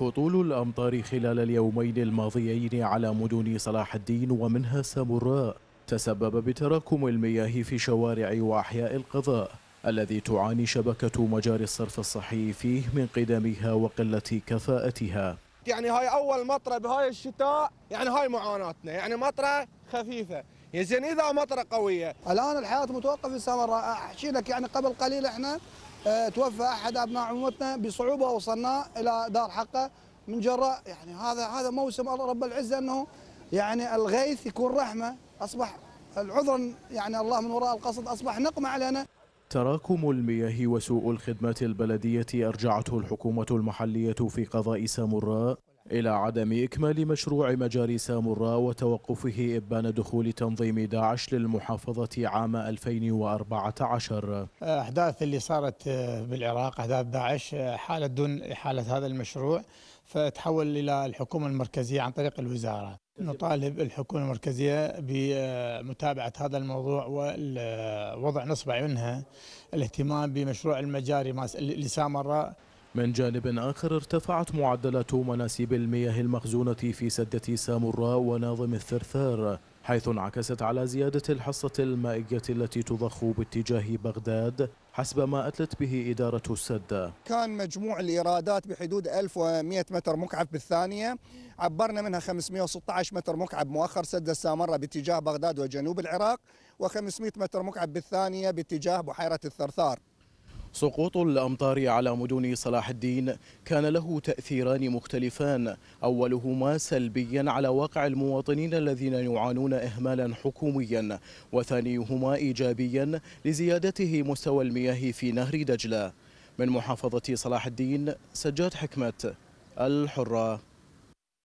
هطول الأمطار خلال اليومين الماضيين على مدن صلاح الدين ومنها سامراء تسبب بتراكم المياه في شوارع وأحياء القضاء الذي تعاني شبكة مجاري الصرف الصحي فيه من قدمها وقلة كفاءتها يعني هاي أول مطرة بهاي الشتاء يعني هاي معاناتنا يعني مطرة خفيفة يزين إذا مطرة قوية الآن الحياة متوقفة في سامراء أحكي لك يعني قبل قليل إحنا آه، توفى احد ابناء عمومتنا بصعوبه وصلنا الى دار حقه من جراء يعني هذا هذا موسم الله رب العزه انه يعني الغيث يكون رحمه اصبح العذر يعني الله من وراء القصد اصبح نقمه علينا تراكم المياه وسوء الخدمات البلديه ارجعته الحكومه المحليه في قضاء سامراء إلى عدم إكمال مشروع مجاري سامراء وتوقفه إبان دخول تنظيم داعش للمحافظة عام 2014 أحداث اللي صارت بالعراق أحداث داعش حالت دون إحالة هذا المشروع فتحول إلى الحكومة المركزية عن طريق الوزارة نطالب الحكومة المركزية بمتابعة هذا الموضوع ووضع نصب عينها الاهتمام بمشروع المجاري لسامراء من جانب آخر ارتفعت معدلات مناسيب المياه المخزونة في سدة سامراء وناظم الثرثار حيث انعكست على زيادة الحصة المائية التي تضخ باتجاه بغداد حسب ما أتلت به إدارة السد كان مجموع الإيرادات بحدود 1100 متر مكعب بالثانية عبرنا منها 516 متر مكعب مؤخر سد السامرة باتجاه بغداد وجنوب العراق و500 متر مكعب بالثانية باتجاه بحيرة الثرثار سقوط الأمطار على مدن صلاح الدين كان له تأثيران مختلفان أولهما سلبيا على واقع المواطنين الذين يعانون إهمالا حكوميا وثانيهما إيجابيا لزيادته مستوى المياه في نهر دجلة من محافظة صلاح الدين سجاد حكمت الحرة